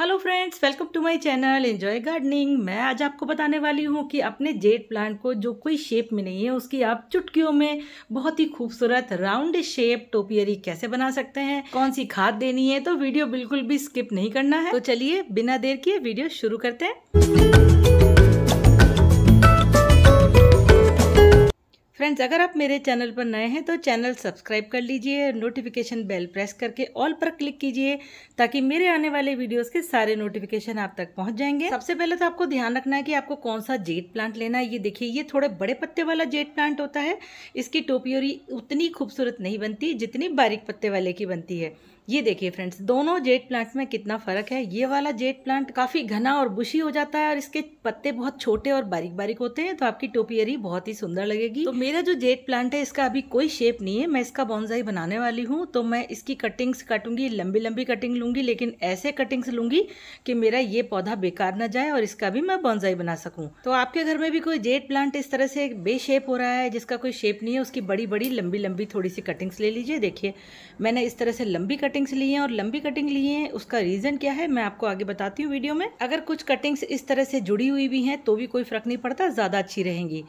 Hello friends welcome to my channel enjoy gardening मैं आज आपको बताने वाली हूँ कि अपने जेड प्लांट को जो कोई शेप में नहीं है उसकी आप चुटकियों में बहुत ही खूबसूरत राउंड शेप टोपियरी कैसे बना सकते हैं कौन सी खाद देनी है तो वीडियो बिल्कुल भी स्किप नहीं करना है तो चलिए बिना देर किए वीडियो शुरू करते हैं फ्रेंड्स अगर आप मेरे चैनल पर नए हैं तो चैनल सब्सक्राइब कर लीजिए नोटिफिकेशन बेल प्रेस करके ऑल पर क्लिक कीजिए ताकि मेरे आने वाले वीडियोस के सारे नोटिफिकेशन आप तक पहुंच जाएंगे सबसे पहले तो आपको ध्यान रखना है कि आपको कौन सा जेट प्लांट लेना है ये देखिए ये थोड़े बड़े पत्ते वाला जेट प्लांट होता है इसकी टोपियोरी उतनी खूबसूरत नहीं बनती जितनी बारीक पत्ते वाले की बनती है ये देखिए फ्रेंड्स दोनों जेट प्लांट्स में कितना फ़र्क है ये वाला जेट प्लांट काफ़ी घना और बुशी हो जाता है और इसके पत्ते बहुत छोटे और बारीक बारीक होते हैं तो आपकी टोपियरी बहुत ही सुंदर लगेगी तो मेरा जो जेट प्लांट है इसका अभी कोई शेप नहीं है मैं इसका बॉन्जाई बनाने वाली हूँ तो मैं इसकी कटिंग्स काटूंगी लंबी लंबी कटिंग लूंगी लेकिन ऐसे कटिंग्स लूंगी कि मेरा ये पौधा बेकार ना जाए और इसका भी मैं बॉन्जाई बना सकूँ तो आपके घर में भी कोई जेट प्लांट इस तरह से बेशेप हो रहा है जिसका कोई शेप नहीं है उसकी बड़ी बड़ी लंबी लंबी थोड़ी सी कटिंग्स ले लीजिए देखिए मैंने इस तरह से लंबी कटिंग कटिंग्स लिए हैं और लंबी कटिंग लिए हैं उसका रीज़न क्या है मैं आपको आगे बताती हूँ वीडियो में अगर कुछ कटिंग्स इस तरह से जुड़ी हुई भी हैं तो भी कोई फ़र्क नहीं पड़ता ज़्यादा अच्छी रहेंगी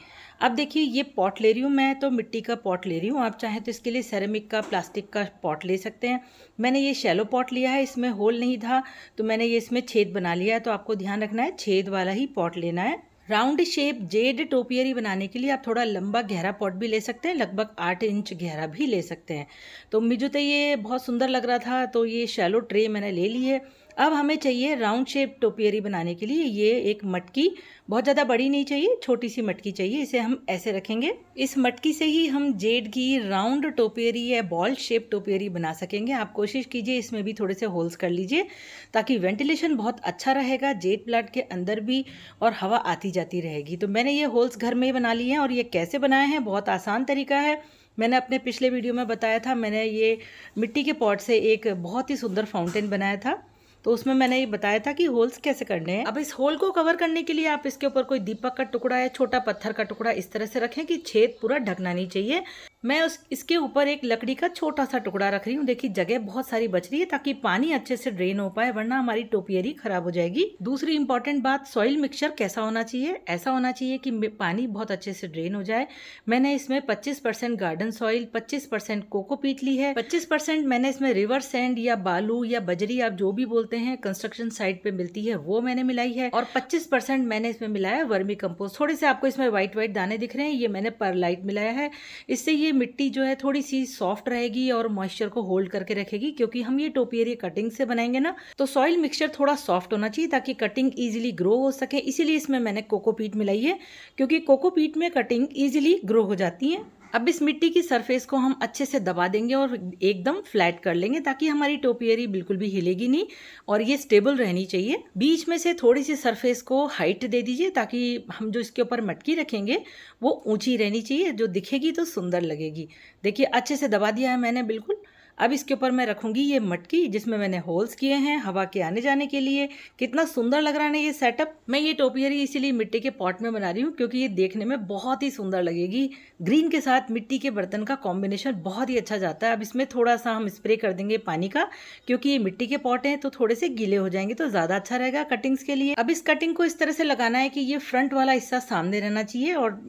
अब देखिए ये पॉट ले रही हूँ मैं तो मिट्टी का पॉट ले रही हूँ आप चाहें तो इसके लिए सेरेमिक का प्लास्टिक का पॉट ले सकते हैं मैंने ये शैलो पॉट लिया है इसमें होल नहीं था तो मैंने ये इसमें छेद बना लिया है तो आपको ध्यान रखना है छेद वाला ही पॉट लेना है राउंड शेप जेड टोपियरी बनाने के लिए आप थोड़ा लंबा गहरा पॉट भी ले सकते हैं लगभग आठ इंच गहरा भी ले सकते हैं तो मुझे तो ये बहुत सुंदर लग रहा था तो ये शैलो ट्रे मैंने ले ली है अब हमें चाहिए राउंड शेप टोपियरी बनाने के लिए ये एक मटकी बहुत ज़्यादा बड़ी नहीं चाहिए छोटी सी मटकी चाहिए इसे हम ऐसे रखेंगे इस मटकी से ही हम जेड की राउंड टोपियरी या बॉल शेप टोपियरी बना सकेंगे आप कोशिश कीजिए इसमें भी थोड़े से होल्स कर लीजिए ताकि वेंटिलेशन बहुत अच्छा रहेगा जेड प्लाट के अंदर भी और हवा आती जाती रहेगी तो मैंने ये होल्स घर में ही बना लिए हैं और ये कैसे बनाए हैं बहुत आसान तरीका है मैंने अपने पिछले वीडियो में बताया था मैंने ये मिट्टी के पॉट से एक बहुत ही सुंदर फाउंटेन बनाया था तो उसमें मैंने ये बताया था कि होल्स कैसे करने हैं अब इस होल को कवर करने के लिए आप इसके ऊपर कोई दीपक का टुकड़ा या छोटा पत्थर का टुकड़ा इस तरह से रखें कि छेद पूरा ढकना नहीं चाहिए मैं उस इसके ऊपर एक लकड़ी का छोटा सा टुकड़ा रख रही हूँ देखिए जगह बहुत सारी बच रही है ताकि पानी अच्छे से ड्रेन हो पाए वरना हमारी टोपियरी खराब हो जाएगी दूसरी इंपॉर्टेंट बात सॉइल मिक्सचर कैसा होना चाहिए ऐसा होना चाहिए कि पानी बहुत अच्छे से ड्रेन हो जाए मैंने इसमें पच्चीस परसेंट गार्डन सॉइल पच्चीस परसेंट पीट ली है पच्चीस परसेंट मैंने इसमें रिवर सेंड या बालू या बजरी आप जो भी बोलते हैं कंस्ट्रक्शन साइट पे मिलती है वो मैंने मिलाई है और पच्चीस परसेंट मैंने इसमें मिलाया वर्मी कम्पोज थोड़े से आपको इसमें व्हाइट व्हाइट दाने दिख रहे हैं ये मैंने लाइट मिलाया है इससे ये ये मिट्टी जो है थोड़ी सी सॉफ्ट रहेगी और मॉइस्चर को होल्ड करके रखेगी क्योंकि हम ये टोपियरी कटिंग से बनाएंगे ना तो सॉइल मिक्सचर थोड़ा सॉफ्ट होना चाहिए ताकि कटिंग ईजिली ग्रो हो सके इसीलिए इसमें मैंने कोकोपीट मिलाई है क्योंकि कोकोपीट में कटिंग ईजिली ग्रो हो जाती है अब इस मिट्टी की सरफेस को हम अच्छे से दबा देंगे और एकदम फ्लैट कर लेंगे ताकि हमारी टोपियरी बिल्कुल भी हिलेगी नहीं और ये स्टेबल रहनी चाहिए बीच में से थोड़ी सी सरफेस को हाइट दे दीजिए ताकि हम जो इसके ऊपर मटकी रखेंगे वो ऊंची रहनी चाहिए जो दिखेगी तो सुंदर लगेगी देखिए अच्छे से दबा दिया है मैंने बिल्कुल अब इसके ऊपर मैं रखूंगी ये मटकी जिसमें मैंने होल्स किए हैं हवा के आने जाने के लिए कितना सुंदर लग रहा है ये सेटअप मैं ये टोपियरी इसीलिए मिट्टी के पॉट में बना रही हूँ क्योंकि ये देखने में बहुत ही सुंदर लगेगी ग्रीन के साथ मिट्टी के बर्तन का कॉम्बिनेशन बहुत ही अच्छा जाता है अब इसमें थोड़ा सा हम स्प्रे कर देंगे पानी का क्योंकि ये मिट्टी के पॉट हैं तो थोड़े से गीले हो जाएंगे तो ज़्यादा अच्छा रहेगा कटिंग्स के लिए अब इस कटिंग को इस तरह से लगाना है कि ये फ्रंट वाला हिस्सा सामने रहना चाहिए और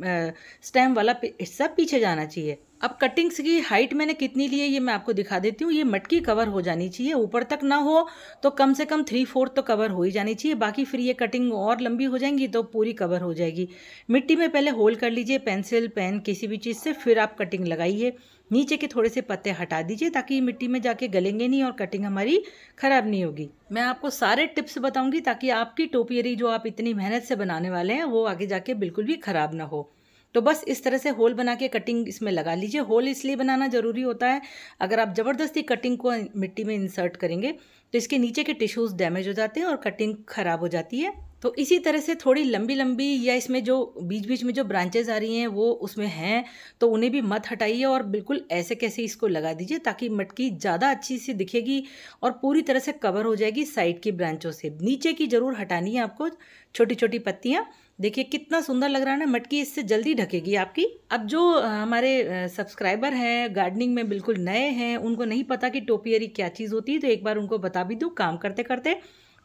स्टेम वाला हिस्सा पीछे जाना चाहिए अब कटिंग्स की हाइट मैंने कितनी ली है ये मैं आपको दिखा देती हूँ ये मटकी कवर हो जानी चाहिए ऊपर तक ना हो तो कम से कम थ्री फोर्थ तो कवर हो ही जानी चाहिए बाकी फिर ये कटिंग और लंबी हो जाएंगी तो पूरी कवर हो जाएगी मिट्टी में पहले होल कर लीजिए पेंसिल पेन किसी भी चीज़ से फिर आप कटिंग लगाइए नीचे के थोड़े से पत्ते हटा दीजिए ताकि मिट्टी में जाके गलेंगे नहीं और कटिंग हमारी ख़राब नहीं होगी मैं आपको सारे टिप्स बताऊंगी ताकि आपकी टोपियरी जो आप इतनी मेहनत से बनाने वाले हैं वो आगे जाके बिल्कुल भी ख़राब ना हो तो बस इस तरह से होल बना के कटिंग इसमें लगा लीजिए होल इसलिए बनाना ज़रूरी होता है अगर आप ज़बरदस्ती कटिंग को मिट्टी में इंसर्ट करेंगे तो इसके नीचे के टिश्यूज़ डैमेज हो जाते हैं और कटिंग ख़राब हो जाती है तो इसी तरह से थोड़ी लंबी लंबी या इसमें जो बीच बीच में जो ब्रांचेज आ रही हैं वो उसमें हैं तो उन्हें भी मत हटाइए और बिल्कुल ऐसे कैसे इसको लगा दीजिए ताकि मटकी ज़्यादा अच्छी सी दिखेगी और पूरी तरह से कवर हो जाएगी साइड की ब्रांचों से नीचे की ज़रूर हटानी है आपको छोटी छोटी पत्तियाँ देखिए कितना सुंदर लग रहा है ना मटकी इससे जल्दी ढकेगी आपकी अब जो हमारे सब्सक्राइबर हैं गार्डनिंग में बिल्कुल नए हैं उनको नहीं पता कि टोपियरी क्या चीज़ होती है तो एक बार उनको बता भी दूँ काम करते करते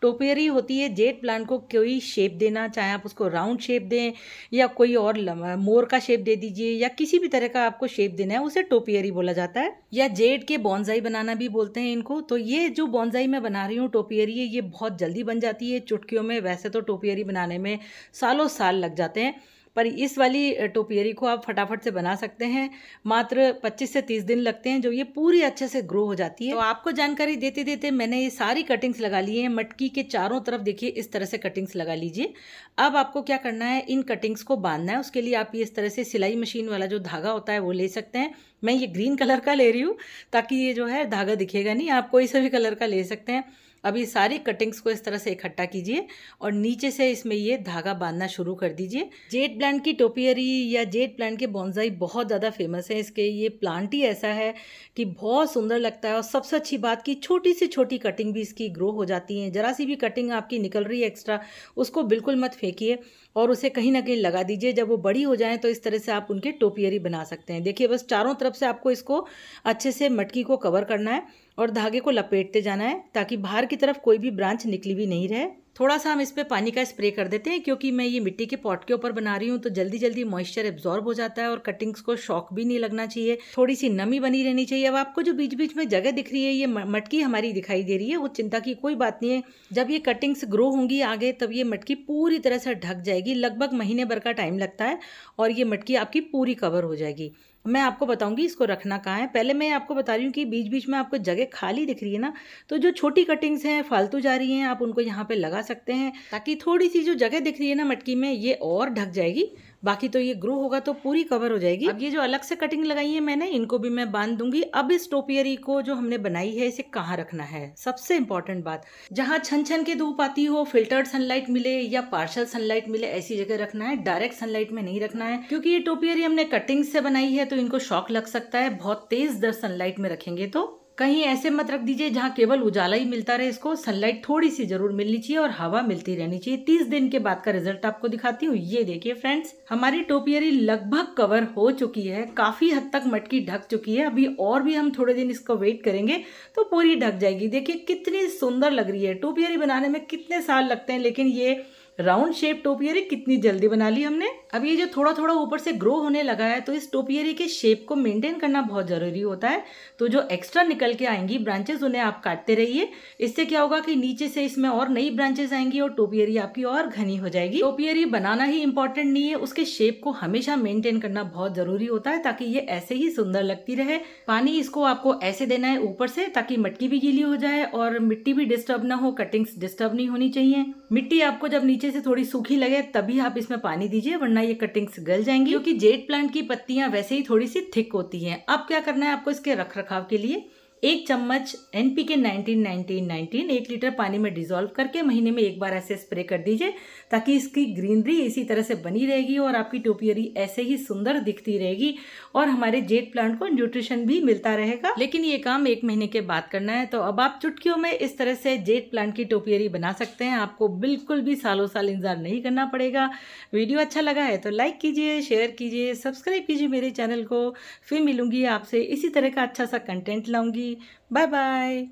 टोपियरी होती है जेट प्लांट को कोई शेप देना चाहे आप उसको राउंड शेप दें या कोई और मोर का शेप दे दीजिए या किसी भी तरह का आपको शेप देना है उसे टोपियरी बोला जाता है या जेट के बॉन्जाई बनाना भी बोलते हैं इनको तो ये जो बॉन्जाई मैं बना रही हूँ टोपियरी ये बहुत जल्दी बन जाती है चुटकियों में वैसे तो टोपियरी बनाने में सालों साल लग जाते हैं पर इस वाली टोपियरी को आप फटाफट से बना सकते हैं मात्र 25 से 30 दिन लगते हैं जो ये पूरी अच्छे से ग्रो हो जाती है तो आपको जानकारी देते देते मैंने ये सारी कटिंग्स लगा ली है मटकी के चारों तरफ देखिए इस तरह से कटिंग्स लगा लीजिए अब आपको क्या करना है इन कटिंग्स को बांधना है उसके लिए आप इस तरह से सिलाई मशीन वाला जो धागा होता है वो ले सकते हैं मैं ये ग्रीन कलर का ले रही हूँ ताकि ये जो है धागा दिखेगा नहीं आप कोई सा भी कलर का ले सकते हैं अब ये सारी कटिंग्स को इस तरह से इकट्ठा कीजिए और नीचे से इसमें ये धागा बांधना शुरू कर दीजिए जेट प्लांट की टोपियरी या जेट प्लांट के बॉन्जाई बहुत ज़्यादा फेमस है इसके ये प्लांट ही ऐसा है कि बहुत सुंदर लगता है और सबसे अच्छी बात कि छोटी से छोटी कटिंग भी इसकी ग्रो हो जाती है ज़रा सी भी कटिंग आपकी निकल रही है एक्स्ट्रा उसको बिल्कुल मत फेंकिए और उसे कहीं ना कहीं लगा दीजिए जब वो बड़ी हो जाए तो इस तरह से आप उनके टोपियरी बना सकते हैं देखिए बस चारों तरफ से आपको इसको अच्छे से मटकी को कवर करना है और धागे को लपेटते जाना है ताकि बाहर की तरफ कोई भी ब्रांच निकली हुई नहीं रहे थोड़ा सा हम इस पर पानी का स्प्रे कर देते हैं क्योंकि मैं ये मिट्टी के पॉट के ऊपर बना रही हूँ तो जल्दी जल्दी मॉइस्चर एब्जॉर्ब हो जाता है और कटिंग्स को शॉक भी नहीं लगना चाहिए थोड़ी सी नमी बनी रहनी चाहिए अब आपको जो बीच बीच में जगह दिख रही है ये मटकी हमारी दिखाई दे रही है वो चिंता की कोई बात नहीं है जब ये कटिंग्स ग्रो होंगी आगे तब ये मटकी पूरी तरह से ढक जाएगी लगभग महीने भर का टाइम लगता है और ये मटकी आपकी पूरी कवर हो जाएगी मैं आपको बताऊंगी इसको रखना कहाँ है पहले मैं आपको बता रही हूँ कि बीच बीच में आपको जगह खाली दिख रही है ना तो जो छोटी कटिंग्स हैं फालतू जा रही हैं आप उनको यहाँ पे लगा सकते हैं ताकि थोड़ी सी जो जगह दिख रही है ना मटकी में ये और ढक जाएगी बाकी तो ये ग्रो होगा तो पूरी कवर हो जाएगी अब ये जो अलग से कटिंग लगाई है मैंने इनको भी मैं बांध दूंगी अब इस टोपियरी को जो हमने बनाई है इसे कहाँ रखना है सबसे इंपॉर्टेंट बात जहाँ छन छन के धूप आती हो फिल्टर्ड सनलाइट मिले या पार्शल सनलाइट मिले ऐसी जगह रखना है डायरेक्ट सनलाइट में नहीं रखना है क्योंकि ये टोपियरी हमने कटिंग से बनाई है तो इनको शॉक लग सकता है बहुत तेज दर सनलाइट में रखेंगे तो कहीं ऐसे मत रख दीजिए जहाँ केवल उजाला ही मिलता रहे इसको सनलाइट थोड़ी सी जरूर मिलनी चाहिए और हवा मिलती रहनी चाहिए तीस दिन के बाद का रिजल्ट आपको दिखाती हूँ ये देखिए फ्रेंड्स हमारी टोपियरी लगभग कवर हो चुकी है काफी हद तक मटकी ढक चुकी है अभी और भी हम थोड़े दिन इसको वेट करेंगे तो पूरी ढक जाएगी देखिए कितनी सुंदर लग रही है टोपियरी बनाने में कितने साल लगते हैं लेकिन ये राउंड शेप टोपियरी कितनी जल्दी बना ली हमने अब ये जो थोड़ा थोड़ा ऊपर से ग्रो होने लगा है तो इस टोपियरी के शेप को मेंटेन करना बहुत ज़रूरी होता है तो जो एक्स्ट्रा निकल के आएंगी ब्रांचेस उन्हें आप काटते रहिए इससे क्या होगा कि नीचे से इसमें और नई ब्रांचेस आएंगी और टोपियरी आपकी और घनी हो जाएगी टोपियरी बनाना ही इंपॉर्टेंट नहीं है उसके शेप को हमेशा मेंटेन करना बहुत ज़रूरी होता है ताकि ये ऐसे ही सुंदर लगती रहे पानी इसको आपको ऐसे देना है ऊपर से ताकि मटकी भी गीली हो जाए और मिट्टी भी डिस्टर्ब ना हो कटिंग्स डिस्टर्ब नहीं होनी चाहिए मिट्टी आपको जब नीचे नीचे से थोड़ी सूखी लगे तभी आप इसमें पानी दीजिए वरना ये कटिंग्स गल जाएंगी क्योंकि जेड प्लांट की पत्तियां वैसे ही थोड़ी सी थिक होती हैं अब क्या करना है आपको इसके रख रखाव के लिए एक चम्मच N P K nineteen nineteen nineteen एक लीटर पानी में डिजोल्व करके महीने में एक बार ऐसे स्प्रे कर दीजिए ताकि इसकी ग्रीनरी इसी तरह से बनी रहेगी और आपकी टोपियरी ऐसे ही सुंदर दिखती रहेगी और हमारे जेट प्लांट को न्यूट्रिशन भी मिलता रहेगा लेकिन ये काम एक महीने के बाद करना है तो अब आप चुटकियों में इस तरह से जेट प्लांट की टोपियरी बना सकते हैं आपको बिल्कुल भी सालों साल इंतजार नहीं करना पड़ेगा वीडियो अच्छा लगा है तो लाइक कीजिए शेयर कीजिए सब्सक्राइब कीजिए मेरे चैनल को फिर मिलूंगी आपसे इसी तरह का अच्छा सा कंटेंट लाऊंगी Bye-bye.